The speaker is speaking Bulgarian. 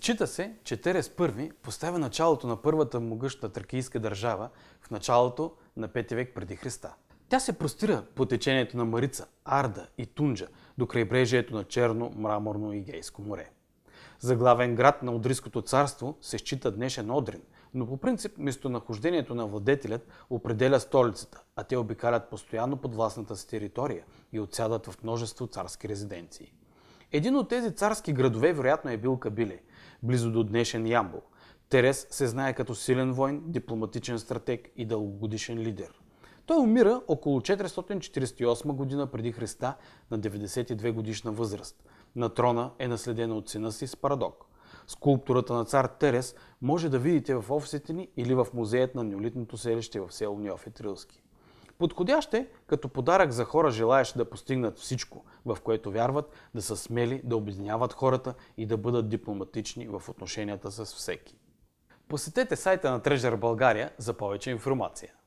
Счита се, че Терес I поставя началото на първата могъща тракийска държава в началото на 5 век преди Христа. Тя се простира по течението на Марица, Арда и Тунджа до крайбрежието на Черно, Мраморно и Гейско море. За главен град на Одриското царство се счита днешен Одрин, но по принцип местонахождението на владетелят определя столицата, а те обикалят постоянно под властната си територия и отсядат в множество царски резиденции. Един от тези царски градове вероятно е бил Кабиле, близо до днешен Ямбол. Терес се знае като силен войн, дипломатичен стратег и дългогодишен лидер. Той умира около 448 година преди Христа на 92 годишна възраст. На трона е наследена от сина си с парадок. Скулптурата на цар Терес може да видите в офисите ни или в музеят на неолитното селище в село Неофитрилски. Подходящ е като подарък за хора, желаещи да постигнат всичко, в което вярват, да са смели, да обединяват хората и да бъдат дипломатични в отношенията с всеки. Посетете сайта на Treasure България за повече информация.